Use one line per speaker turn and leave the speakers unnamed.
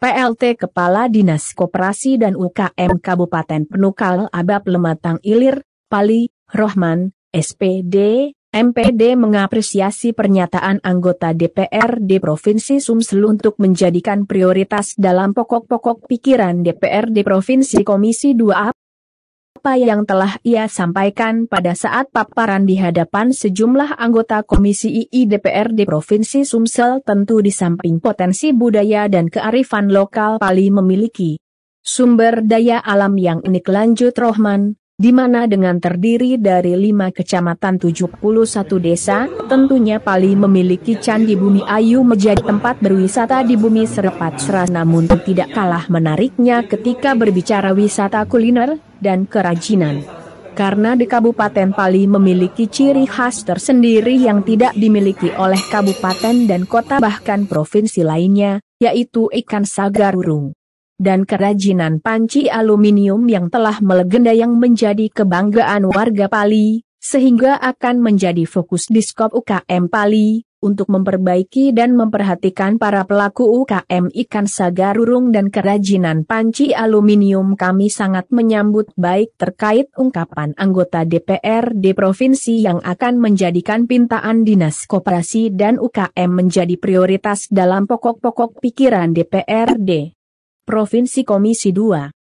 PLT Kepala Dinas Koperasi dan UKM Kabupaten Penukal Abab Lematang Ilir, Pali, Rohman, SPD, MPD mengapresiasi pernyataan anggota DPR di Provinsi Sumsel untuk menjadikan prioritas dalam pokok-pokok pikiran DPR di Provinsi Komisi 2A apa yang telah ia sampaikan pada saat paparan di hadapan sejumlah anggota Komisi II DPR di Provinsi Sumsel tentu di samping potensi budaya dan kearifan lokal Pali memiliki. Sumber daya alam yang unik lanjut Rohman, di mana dengan terdiri dari lima kecamatan 71 desa, tentunya Pali memiliki Candi Bumi Ayu menjadi tempat berwisata di bumi serepat seras namun tidak kalah menariknya ketika berbicara wisata kuliner dan kerajinan. Karena di Kabupaten Pali memiliki ciri khas tersendiri yang tidak dimiliki oleh kabupaten dan kota bahkan provinsi lainnya, yaitu ikan sagarurung dan kerajinan panci aluminium yang telah melegenda yang menjadi kebanggaan warga Pali, sehingga akan menjadi fokus diskop UKM Pali, untuk memperbaiki dan memperhatikan para pelaku UKM ikan sagarurung dan kerajinan panci aluminium kami sangat menyambut baik terkait ungkapan anggota DPRD Provinsi yang akan menjadikan pintaan Dinas Koperasi dan UKM menjadi prioritas dalam pokok-pokok pikiran DPRD. Provinsi Komisi 2.